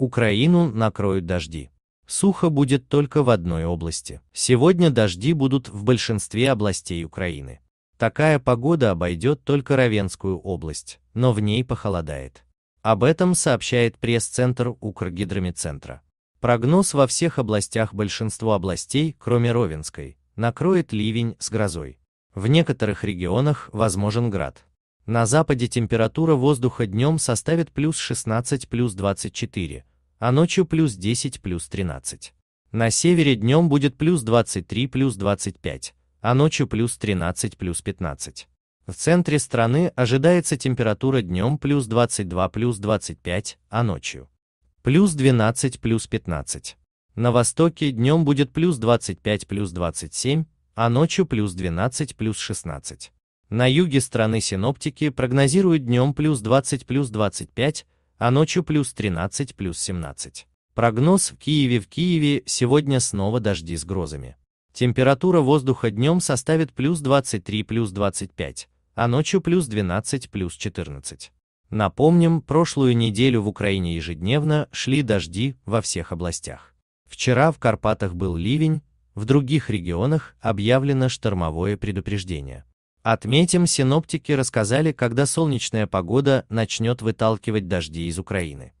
Украину накроют дожди. Сухо будет только в одной области. Сегодня дожди будут в большинстве областей Украины. Такая погода обойдет только Равенскую область, но в ней похолодает. Об этом сообщает пресс-центр Укргидромедцентра. Прогноз во всех областях большинство областей, кроме Ровенской, накроет ливень с грозой. В некоторых регионах возможен град. На западе температура воздуха днем составит плюс 16 плюс 24, а ночью плюс 10 плюс 13. На севере днем будет плюс 23 плюс 25, а ночью плюс 13 плюс 15. В центре страны ожидается температура днем плюс 22 плюс 25, а ночью плюс 12 плюс 15. На востоке днем будет плюс 25 плюс 27, а ночью плюс 12 плюс 16. На юге страны синоптики прогнозируют днем плюс 20 плюс 25, а ночью плюс 13, плюс 17. Прогноз в Киеве В Киеве сегодня снова дожди с грозами. Температура воздуха днем составит плюс 23, плюс 25, а ночью плюс 12, плюс 14. Напомним, прошлую неделю в Украине ежедневно шли дожди во всех областях. Вчера в Карпатах был ливень, в других регионах объявлено штормовое предупреждение. Отметим, синоптики рассказали, когда солнечная погода начнет выталкивать дожди из Украины.